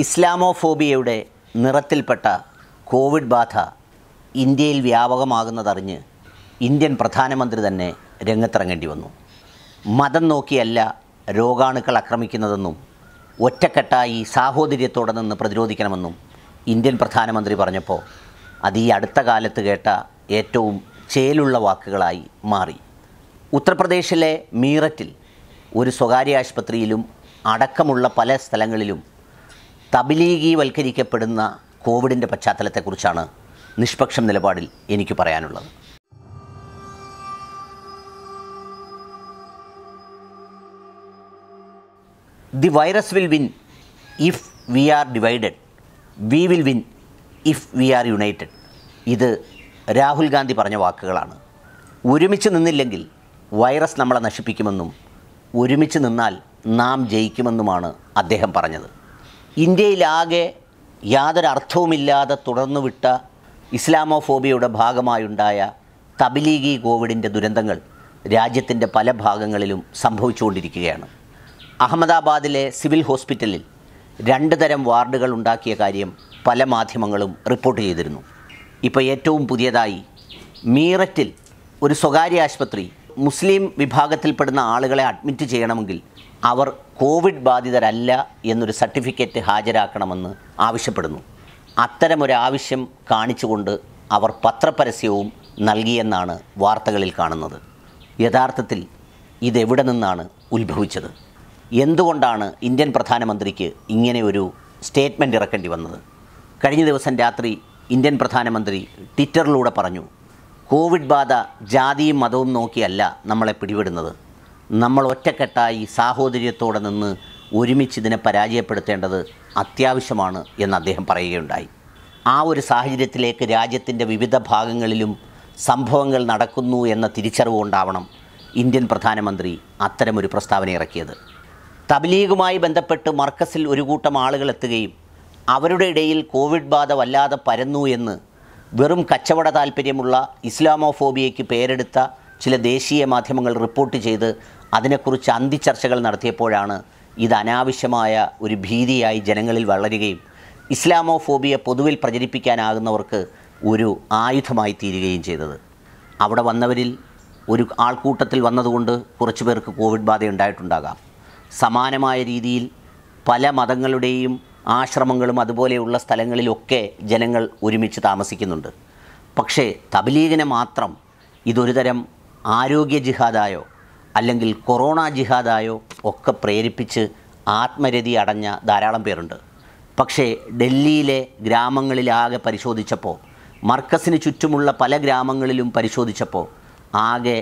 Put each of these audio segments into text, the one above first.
ഇസ്ലാമോഫോബിയയുടെ നിറത്തിൽപ്പെട്ട Covid ബാധ ഇന്ത്യയിൽ വ്യാപകമാകുന്നതറിഞ്ഞ് Indian പ്രധാനമന്ത്രി തന്നെ രംഗത്തിറങ്ങേണ്ടി വന്നു മതം നോക്കിയല്ല രോഗാണുക്കൾ ആക്രമിക്കുന്നതെന്നും ഒറ്റക്കെട്ടായി സാഹോദര്യത്തോടെ നിന്ന് പ്രതിരോധിക്കണമെന്നും ഇന്ത്യൻ പ്രധാനമന്ത്രി പറഞ്ഞപ്പോൾ അത് ഈ അടുത്ത കാലത്ത് കേട്ട ഏറ്റവും ചേലുള്ള വാക്കുകളായി മാറി ഉത്തർപ്രദേശിലെ മീററ്റിൽ ഒരു സ്വകാര്യ ആശുപത്രിയിലും അടക്കമുള്ള പല സ്ഥലങ്ങളിലും തബിലീകീവൽക്കരിക്കപ്പെടുന്ന കോവിഡിൻ്റെ പശ്ചാത്തലത്തെക്കുറിച്ചാണ് നിഷ്പക്ഷം നിലപാടിൽ എനിക്ക് പറയാനുള്ളത് the virus will win if we are divided we will win if we are united ഇത് രാഹുൽ ഗാന്ധി പറഞ്ഞ വാക്കുകളാണ് ഒരുമിച്ച് നിന്നില്ലെങ്കിൽ വൈറസ് നമ്മളെ നശിപ്പിക്കുമെന്നും ഒരുമിച്ച് നിന്നാൽ നാം ജയിക്കുമെന്നുമാണ് അദ്ദേഹം പറഞ്ഞത് ഇന്ത്യയിലാകെ യാതൊരർത്ഥവുമില്ലാതെ തുടർന്നുവിട്ട ഇസ്ലാമോഫോബിയയുടെ ഭാഗമായുണ്ടായ തബിലീഗി കോവിഡിൻ്റെ ദുരന്തങ്ങൾ രാജ്യത്തിൻ്റെ പല ഭാഗങ്ങളിലും സംഭവിച്ചുകൊണ്ടിരിക്കുകയാണ് അഹമ്മദാബാദിലെ സിവിൽ ഹോസ്പിറ്റലിൽ രണ്ട് തരം വാർഡുകൾ ഉണ്ടാക്കിയ കാര്യം പല മാധ്യമങ്ങളും റിപ്പോർട്ട് ചെയ്തിരുന്നു ഇപ്പോൾ ഏറ്റവും പുതിയതായി മീററ്റിൽ ഒരു സ്വകാര്യ ആശുപത്രി മുസ്ലിം വിഭാഗത്തിൽപ്പെടുന്ന ആളുകളെ അഡ്മിറ്റ് ചെയ്യണമെങ്കിൽ അവർ കോവിഡ് ബാധിതരല്ല എന്നൊരു സർട്ടിഫിക്കറ്റ് ഹാജരാക്കണമെന്ന് ആവശ്യപ്പെടുന്നു അത്തരമൊരു ആവശ്യം കാണിച്ചുകൊണ്ട് അവർ പത്രപരസ്യവും നൽകിയെന്നാണ് വാർത്തകളിൽ കാണുന്നത് യഥാർത്ഥത്തിൽ ഇതെവിടെ നിന്നാണ് ഉത്ഭവിച്ചത് എന്തുകൊണ്ടാണ് ഇന്ത്യൻ പ്രധാനമന്ത്രിക്ക് ഇങ്ങനെ ഒരു സ്റ്റേറ്റ്മെൻറ്റ് ഇറക്കേണ്ടി വന്നത് കഴിഞ്ഞ ദിവസം രാത്രി ഇന്ത്യൻ പ്രധാനമന്ത്രി ട്വിറ്ററിലൂടെ പറഞ്ഞു കോവിഡ് ബാധ ജാതിയും മതവും നോക്കിയല്ല നമ്മളെ പിടിപെടുന്നത് നമ്മൾ ഒറ്റക്കെട്ടായി സാഹോദര്യത്തോടെ നിന്ന് ഒരുമിച്ച് ഇതിനെ പരാജയപ്പെടുത്തേണ്ടത് അത്യാവശ്യമാണ് എന്ന് അദ്ദേഹം പറയുകയുണ്ടായി ആ ഒരു സാഹചര്യത്തിലേക്ക് രാജ്യത്തിൻ്റെ വിവിധ ഭാഗങ്ങളിലും സംഭവങ്ങൾ നടക്കുന്നു എന്ന തിരിച്ചറിവുണ്ടാവണം ഇന്ത്യൻ പ്രധാനമന്ത്രി അത്തരമൊരു പ്രസ്താവന ഇറക്കിയത് തബ്ലീഗുമായി ബന്ധപ്പെട്ട് മർക്കസിൽ ഒരു കൂട്ടം ആളുകൾ എത്തുകയും അവരുടെ ഇടയിൽ കോവിഡ് ബാധ വല്ലാതെ പരന്നു എന്ന് വെറും കച്ചവട താല്പര്യമുള്ള ഇസ്ലാമോഫോബിയയ്ക്ക് പേരെടുത്ത ചില ദേശീയ മാധ്യമങ്ങൾ റിപ്പോർട്ട് ചെയ്ത് അതിനെക്കുറിച്ച് അന്തിച്ചർച്ചകൾ നടത്തിയപ്പോഴാണ് ഇത് അനാവശ്യമായ ഒരു ഭീതിയായി ജനങ്ങളിൽ വളരുകയും ഇസ്ലാമോഫോബിയ പൊതുവിൽ പ്രചരിപ്പിക്കാനാകുന്നവർക്ക് ഒരു ആയുധമായി തീരുകയും ചെയ്തത് അവിടെ വന്നവരിൽ ഒരു ആൾക്കൂട്ടത്തിൽ വന്നതുകൊണ്ട് കുറച്ചു പേർക്ക് കോവിഡ് ബാധ ഉണ്ടായിട്ടുണ്ടാകാം സമാനമായ രീതിയിൽ പല മതങ്ങളുടെയും ആശ്രമങ്ങളും അതുപോലെയുള്ള സ്ഥലങ്ങളിലൊക്കെ ജനങ്ങൾ ഒരുമിച്ച് താമസിക്കുന്നുണ്ട് പക്ഷേ തബലീഗിനെ മാത്രം ഇതൊരുതരം ആരോഗ്യ ജിഹാദായോ അല്ലെങ്കിൽ കൊറോണ ജിഹാദായോ ഒക്കെ പ്രേരിപ്പിച്ച് ആത്മരതി അടഞ്ഞ ധാരാളം പേരുണ്ട് പക്ഷേ ഡൽഹിയിലെ ഗ്രാമങ്ങളിലാകെ പരിശോധിച്ചപ്പോൾ മർക്കസിന് ചുറ്റുമുള്ള പല ഗ്രാമങ്ങളിലും പരിശോധിച്ചപ്പോൾ ആകെ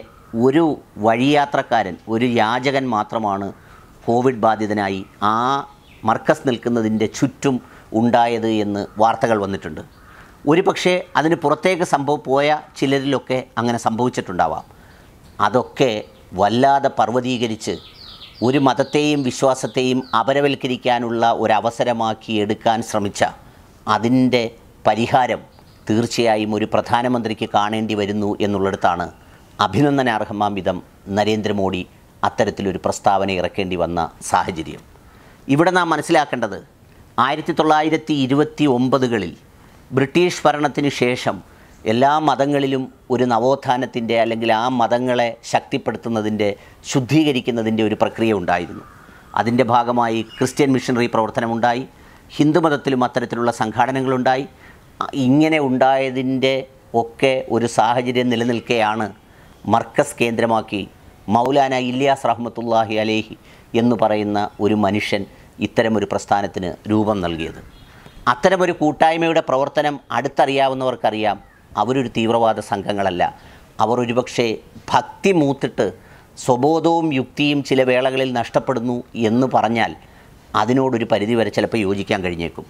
ഒരു വഴിയാത്രക്കാരൻ ഒരു യാചകൻ മാത്രമാണ് കോവിഡ് ബാധിതനായി ആ മർക്കസ് നിൽക്കുന്നതിൻ്റെ ചുറ്റും ഉണ്ടായത് എന്ന് വാർത്തകൾ വന്നിട്ടുണ്ട് ഒരു പക്ഷേ അതിന് പുറത്തേക്ക് സംഭവം പോയ ചിലരിലൊക്കെ അങ്ങനെ സംഭവിച്ചിട്ടുണ്ടാവാം അതൊക്കെ വല്ലാതെ പർവ്വതീകരിച്ച് ഒരു മതത്തെയും വിശ്വാസത്തെയും അപരവൽക്കരിക്കാനുള്ള ഒരവസരമാക്കി എടുക്കാൻ ശ്രമിച്ച അതിൻ്റെ പരിഹാരം തീർച്ചയായും ഒരു പ്രധാനമന്ത്രിക്ക് കാണേണ്ടി വരുന്നു എന്നുള്ളിടത്താണ് അഭിനന്ദനാർഹമാം വിധം നരേന്ദ്രമോദി അത്തരത്തിലൊരു പ്രസ്താവന ഇറക്കേണ്ടി വന്ന സാഹചര്യം ഇവിടെ നാം മനസ്സിലാക്കേണ്ടത് ആയിരത്തി തൊള്ളായിരത്തി ഇരുപത്തി ഒമ്പതുകളിൽ ബ്രിട്ടീഷ് ഭരണത്തിന് ശേഷം എല്ലാ മതങ്ങളിലും ഒരു നവോത്ഥാനത്തിൻ്റെ അല്ലെങ്കിൽ ആ മതങ്ങളെ ശക്തിപ്പെടുത്തുന്നതിൻ്റെ ശുദ്ധീകരിക്കുന്നതിൻ്റെ ഒരു പ്രക്രിയ ഉണ്ടായിരുന്നു അതിൻ്റെ ഭാഗമായി ക്രിസ്ത്യൻ മിഷനറി പ്രവർത്തനമുണ്ടായി ഹിന്ദുമതത്തിലും അത്തരത്തിലുള്ള സംഘാടനങ്ങളുണ്ടായി ഇങ്ങനെ ഉണ്ടായതിൻ്റെ ഒക്കെ ഒരു സാഹചര്യം നിലനിൽക്കെയാണ് മർക്കസ് കേന്ദ്രമാക്കി മൗലാന ഇല്ലിയാസ് റഹ്മത്തുല്ലാഹി അലേഹി എന്ന് പറയുന്ന ഒരു മനുഷ്യൻ ഇത്തരമൊരു പ്രസ്ഥാനത്തിന് രൂപം നൽകിയത് അത്തരമൊരു കൂട്ടായ്മയുടെ പ്രവർത്തനം അടുത്തറിയാവുന്നവർക്കറിയാം അവരൊരു തീവ്രവാദ സംഘങ്ങളല്ല അവർ ഒരുപക്ഷെ ഭക്തി മൂത്തിട്ട് സ്വബോധവും യുക്തിയും ചില വേളകളിൽ നഷ്ടപ്പെടുന്നു എന്ന് പറഞ്ഞാൽ അതിനോടൊരു പരിധി വരെ ചിലപ്പോൾ യോജിക്കാൻ കഴിഞ്ഞേക്കും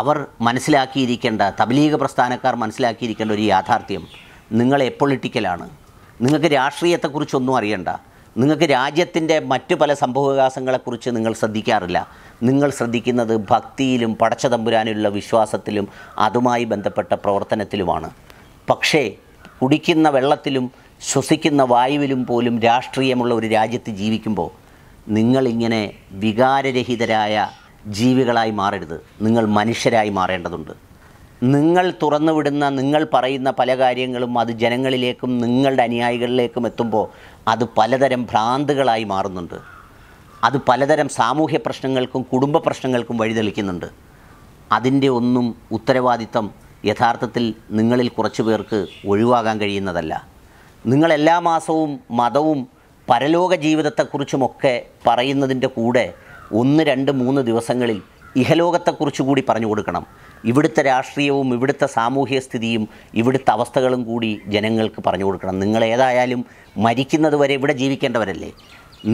അവർ മനസ്സിലാക്കിയിരിക്കേണ്ട തബലീഗ പ്രസ്ഥാനക്കാർ മനസ്സിലാക്കിയിരിക്കേണ്ട ഒരു യാഥാർത്ഥ്യം നിങ്ങൾ എപ്പൊളിറ്റിക്കലാണ് നിങ്ങൾക്ക് രാഷ്ട്രീയത്തെക്കുറിച്ചൊന്നും അറിയണ്ട നിങ്ങൾക്ക് രാജ്യത്തിൻ്റെ മറ്റു പല സംഭവവികാസങ്ങളെക്കുറിച്ച് നിങ്ങൾ ശ്രദ്ധിക്കാറില്ല നിങ്ങൾ ശ്രദ്ധിക്കുന്നത് ഭക്തിയിലും പടച്ച തമ്പുരാനിലുള്ള വിശ്വാസത്തിലും അതുമായി ബന്ധപ്പെട്ട പ്രവർത്തനത്തിലുമാണ് പക്ഷേ കുടിക്കുന്ന വെള്ളത്തിലും ശ്വസിക്കുന്ന വായുവിലും പോലും രാഷ്ട്രീയമുള്ള ഒരു രാജ്യത്ത് ജീവിക്കുമ്പോൾ നിങ്ങളിങ്ങനെ വികാരരഹിതരായ ജീവികളായി മാറരുത് നിങ്ങൾ മനുഷ്യരായി മാറേണ്ടതുണ്ട് നിങ്ങൾ തുറന്നുവിടുന്ന നിങ്ങൾ പറയുന്ന പല കാര്യങ്ങളും അത് ജനങ്ങളിലേക്കും നിങ്ങളുടെ അനുയായികളിലേക്കും എത്തുമ്പോൾ അത് പലതരം ഭ്രാന്തുകളായി മാറുന്നുണ്ട് അത് പലതരം സാമൂഹ്യ പ്രശ്നങ്ങൾക്കും കുടുംബ പ്രശ്നങ്ങൾക്കും വഴിതെളിക്കുന്നുണ്ട് അതിൻ്റെ ഒന്നും ഉത്തരവാദിത്തം യഥാർത്ഥത്തിൽ നിങ്ങളിൽ കുറച്ച് പേർക്ക് ഒഴിവാകാൻ കഴിയുന്നതല്ല നിങ്ങൾ എല്ലാ മാസവും മതവും പരലോക ജീവിതത്തെക്കുറിച്ചുമൊക്കെ പറയുന്നതിൻ്റെ കൂടെ ഒന്ന് രണ്ട് മൂന്ന് ദിവസങ്ങളിൽ ഇഹലോകത്തെക്കുറിച്ച് കൂടി പറഞ്ഞു കൊടുക്കണം ഇവിടുത്തെ രാഷ്ട്രീയവും ഇവിടുത്തെ സാമൂഹിക സ്ഥിതിയും ഇവിടുത്തെ അവസ്ഥകളും കൂടി ജനങ്ങൾക്ക് പറഞ്ഞു കൊടുക്കണം നിങ്ങൾ ഏതായാലും മരിക്കുന്നത് വരെ ഇവിടെ ജീവിക്കേണ്ടവരല്ലേ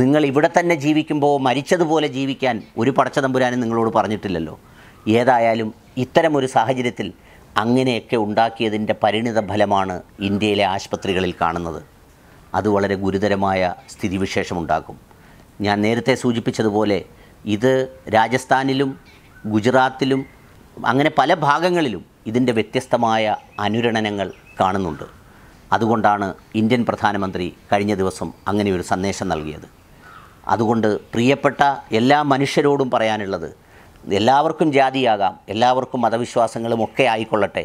നിങ്ങൾ ഇവിടെ തന്നെ ജീവിക്കുമ്പോൾ മരിച്ചതുപോലെ ജീവിക്കാൻ ഒരു പടച്ചതമ്പുരാനും നിങ്ങളോട് പറഞ്ഞിട്ടില്ലല്ലോ ഏതായാലും ഇത്തരമൊരു സാഹചര്യത്തിൽ അങ്ങനെയൊക്കെ ഉണ്ടാക്കിയതിൻ്റെ പരിണിത ഫലമാണ് ഇന്ത്യയിലെ ആശുപത്രികളിൽ കാണുന്നത് അത് വളരെ ഗുരുതരമായ സ്ഥിതിവിശേഷമുണ്ടാക്കും ഞാൻ നേരത്തെ സൂചിപ്പിച്ചതുപോലെ ഇത് രാജസ്ഥാനിലും ഗുജറാത്തിലും അങ്ങനെ പല ഭാഗങ്ങളിലും ഇതിൻ്റെ വ്യത്യസ്തമായ അനുരണനങ്ങൾ കാണുന്നുണ്ട് അതുകൊണ്ടാണ് ഇന്ത്യൻ പ്രധാനമന്ത്രി കഴിഞ്ഞ ദിവസം അങ്ങനെ ഒരു സന്ദേശം നൽകിയത് അതുകൊണ്ട് പ്രിയപ്പെട്ട എല്ലാ മനുഷ്യരോടും പറയാനുള്ളത് എല്ലാവർക്കും ജാതിയാകാം എല്ലാവർക്കും മതവിശ്വാസങ്ങളും ഒക്കെ ആയിക്കൊള്ളട്ടെ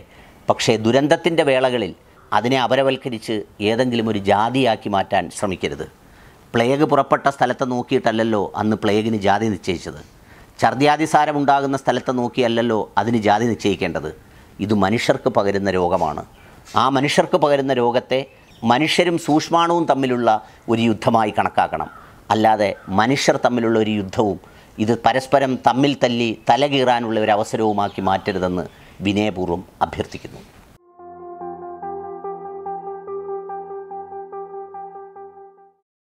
പക്ഷേ ദുരന്തത്തിൻ്റെ വേളകളിൽ അതിനെ അപരവൽക്കരിച്ച് ഏതെങ്കിലും ഒരു ജാതിയാക്കി മാറ്റാൻ ശ്രമിക്കരുത് പ്ലേഗ് പുറപ്പെട്ട സ്ഥലത്ത് നോക്കിയിട്ടല്ലല്ലോ അന്ന് പ്ലേഗിന് ജാതി നിശ്ചയിച്ചത് ഛർദ്യാതിസാരമുണ്ടാകുന്ന സ്ഥലത്തെ നോക്കിയല്ലല്ലോ അതിന് ജാതി നിശ്ചയിക്കേണ്ടത് ഇത് മനുഷ്യർക്ക് പകരുന്ന രോഗമാണ് ആ മനുഷ്യർക്ക് പകരുന്ന രോഗത്തെ മനുഷ്യരും സൂക്ഷ്മാണുവും തമ്മിലുള്ള ഒരു യുദ്ധമായി കണക്കാക്കണം അല്ലാതെ മനുഷ്യർ തമ്മിലുള്ള ഒരു യുദ്ധവും ഇത് പരസ്പരം തമ്മിൽ തല്ലി തലകീറാനുള്ള ഒരു അവസരവുമാക്കി മാറ്റരുതെന്ന് വിനയപൂർവ്വം അഭ്യർത്ഥിക്കുന്നു